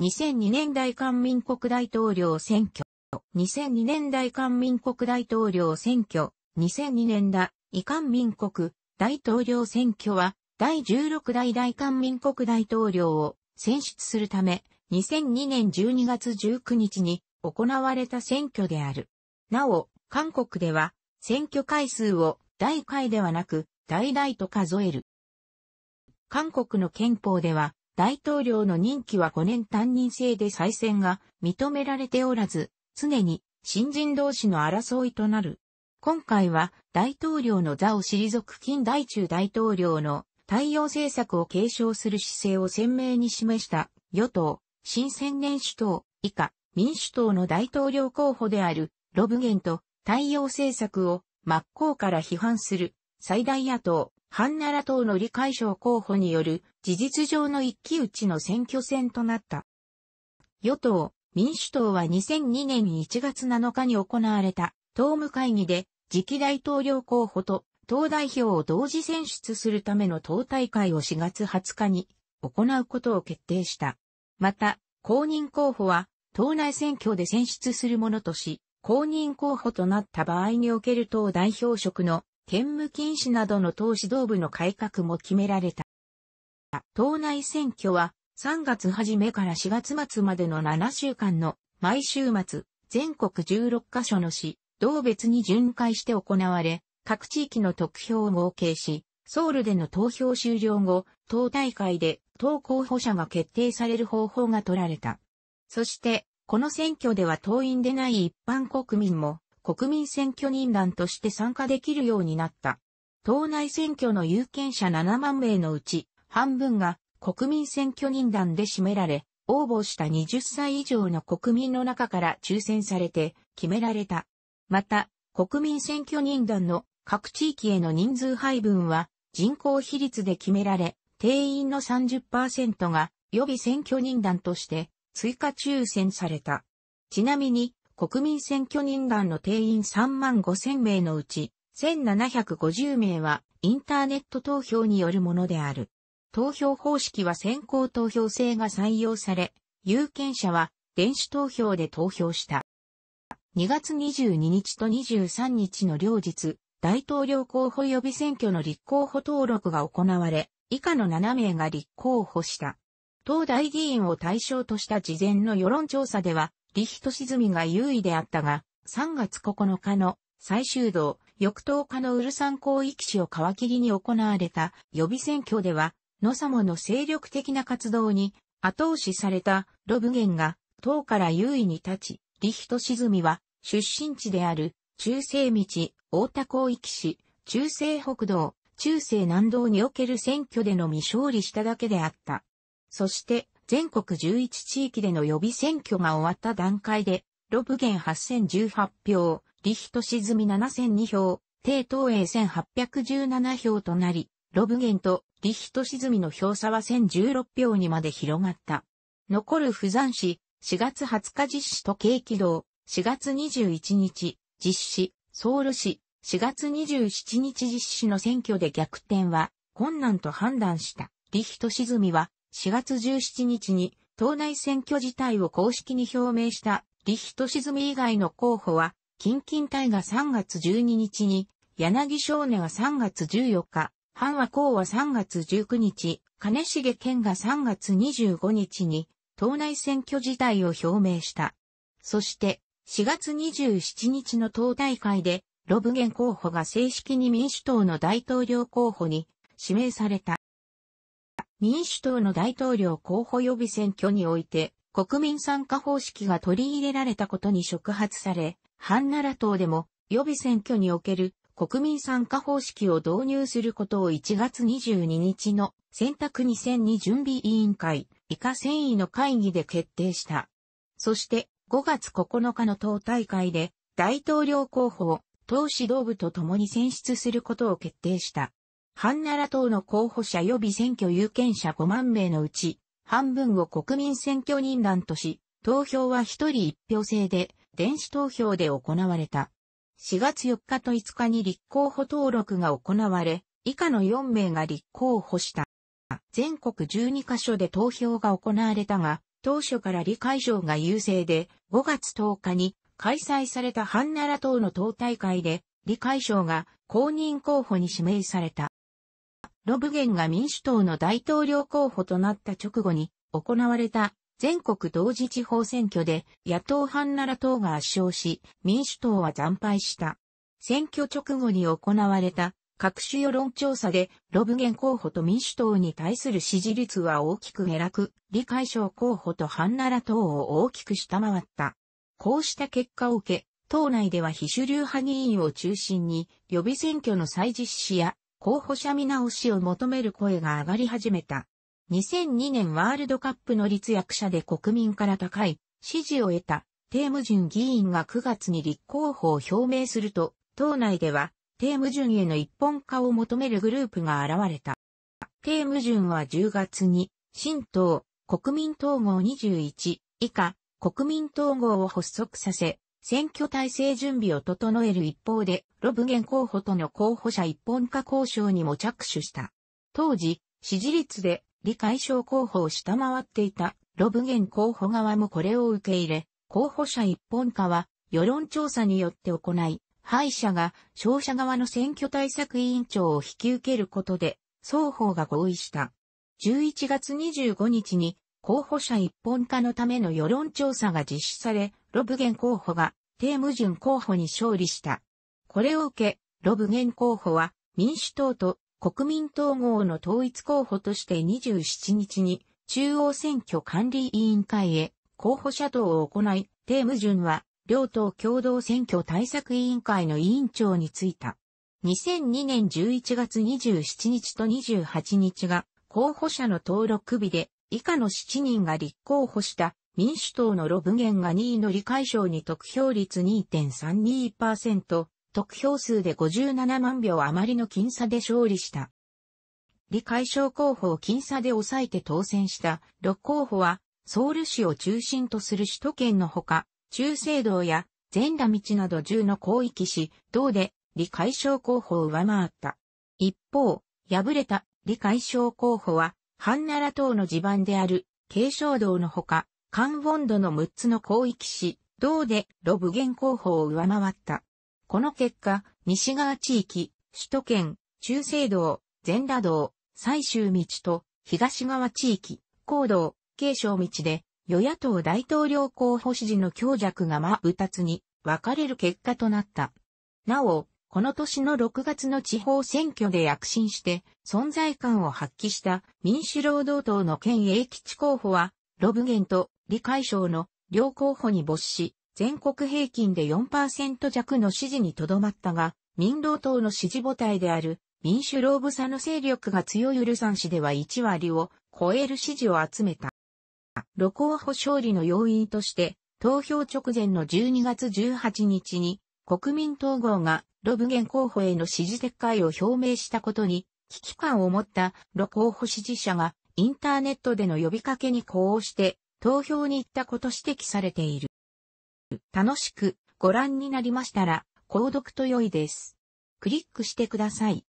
2002年代官民国大統領選挙。2002年代官民国大統領選挙。2002年代遺官民国大統領選挙は、第16代大韓民国大統領を選出するため、2002年12月19日に行われた選挙である。なお、韓国では、選挙回数を大回ではなく、大々と数える。韓国の憲法では、大統領の任期は5年担任制で再選が認められておらず、常に新人同士の争いとなる。今回は大統領の座を退く近代中大統領の対応政策を継承する姿勢を鮮明に示した与党、新千年主党、以下、民主党の大統領候補であるロブゲンと対応政策を真っ向から批判する最大野党ハンナラ党の理解賞候補による事実上の一騎打ちの選挙戦となった。与党、民主党は2002年1月7日に行われた党務会議で次期大統領候補と党代表を同時選出するための党大会を4月20日に行うことを決定した。また、公認候補は党内選挙で選出するものとし、公認候補となった場合における党代表職の兼務禁止などの党指導部の改革も決められた。党内選挙は3月初めから4月末までの7週間の毎週末、全国16カ所の市、同別に巡回して行われ、各地域の得票を合計し、ソウルでの投票終了後、党大会で党候補者が決定される方法が取られた。そして、この選挙では党員でない一般国民も国民選挙人団として参加できるようになった。党内選挙の有権者7万名のうち、半分が国民選挙人団で占められ、応募した20歳以上の国民の中から抽選されて決められた。また、国民選挙人団の各地域への人数配分は人口比率で決められ、定員の30%が予備選挙人団として追加抽選された。ちなみに、国民選挙人団の定員3万5千名のうち、1750名はインターネット投票によるものである。投票方式は先行投票制が採用され、有権者は電子投票で投票した。2月22日と23日の両日、大統領候補予備選挙の立候補登録が行われ、以下の7名が立候補した。党大議員を対象とした事前の世論調査では、リヒト沈みが優位であったが、3月9日の最終道、翌10日のウルサン広域市を皮切りに行われた予備選挙では、ノサモの精力的な活動に後押しされたロブゲンが党から優位に立ち、リヒト沈みは出身地である中西道、大田広域市、中西北道、中西南道における選挙でのみ勝利しただけであった。そして、全国11地域での予備選挙が終わった段階で、ロブゲン8018票、リヒト沈み7002票、低東英1817票となり、ロブゲンとリヒト沈みの票差は1016票にまで広がった。残る不山市、4月20日実施と軽気道、4月21日実施、ソウル市、4月27日実施の選挙で逆転は困難と判断した。リヒト沈みは4月17日に党内選挙自体を公式に表明したリヒトシズミ以外の候補は、近近隊が3月12日に、柳少年が3月14日、半和公は3月19日、金重健が3月25日に、党内選挙自体を表明した。そして、4月27日の党大会で、ロブゲン候補が正式に民主党の大統領候補に指名された。民主党の大統領候補予備選挙において、国民参加方式が取り入れられたことに触発され、ハンナラ党でも予備選挙における国民参加方式を導入することを1月22日の選択2002準備委員会、以下繊維の会議で決定した。そして5月9日の党大会で大統領候補を党指導部と共に選出することを決定した。半奈良党の候補者予備選挙有権者5万名のうち、半分を国民選挙人団とし、投票は1人1票制で、電子投票で行われた。4月4日と5日に立候補登録が行われ、以下の4名が立候補した。全国12カ所で投票が行われたが、当初から理解場が優勢で、5月10日に開催された半奈良党の党大会で、理解長が公認候補に指名された。ロブゲンが民主党の大統領候補となった直後に行われた全国同時地方選挙で野党派なら党が圧勝し民主党は惨敗した。選挙直後に行われた各種世論調査でロブゲン候補と民主党に対する支持率は大きく下落、理解省候補とハンナラ党を大きく下回った。こうした結果を受け、党内では非主流派議員を中心に予備選挙の再実施や候補者見直しを求める声が上がり始めた。2002年ワールドカップの立役者で国民から高い支持を得た、テームジュン議員が9月に立候補を表明すると、党内では、テームジュンへの一本化を求めるグループが現れた。テームジュンは10月に、新党、国民統合21以下、国民統合を発足させ、選挙体制準備を整える一方で、ロブゲン候補との候補者一本化交渉にも着手した。当時、支持率で理解症候補を下回っていたロブゲン候補側もこれを受け入れ、候補者一本化は世論調査によって行い、敗者が勝者側の選挙対策委員長を引き受けることで、双方が合意した。11月25日に候補者一本化のための世論調査が実施され、ロブゲン候補が、テームジュン候補に勝利した。これを受け、ロブゲン候補は、民主党と国民統合の統一候補として27日に、中央選挙管理委員会へ候補者等を行い、テームジュンは、両党共同選挙対策委員会の委員長に就いた。2002年11月27日と28日が候補者の登録日で以下の7人が立候補した民主党のロブゲンが2位の理解賞に得票率2.32%、得票数で57万票余りの僅差で勝利した。理解賞候補を僅差で抑えて当選した6候補は、ソウル市を中心とする首都圏のほか、中西道や全田道など10の広域市、道で理解賞候補を上回った。一方、敗れた理解賞候補は、ハンナラ島の地盤である、継承道のほか、カンウォンドの6つの広域市、道でロブゲン候補を上回った。この結果、西側地域、首都圏、中西道、全羅道、最終道と、東側地域、高道、継承道で、与野党大統領候補支持の強弱が真二つに分かれる結果となった。なお、この年の6月の地方選挙で躍進して存在感を発揮した民主労働党の県英吉候補は、ロブゲンと李解賞の両候補に没し、全国平均で4%弱の支持にとどまったが、民労党の支持母体である民主労部差の勢力が強いウルサン市では1割を超える支持を集めた。コ・候補勝利の要因として、投票直前の12月18日に国民統合がロブゲン候補への支持撤回を表明したことに危機感を持ったロ候補支持者がインターネットでの呼びかけに呼応して投票に行ったこと指摘されている。楽しくご覧になりましたら購読と良いです。クリックしてください。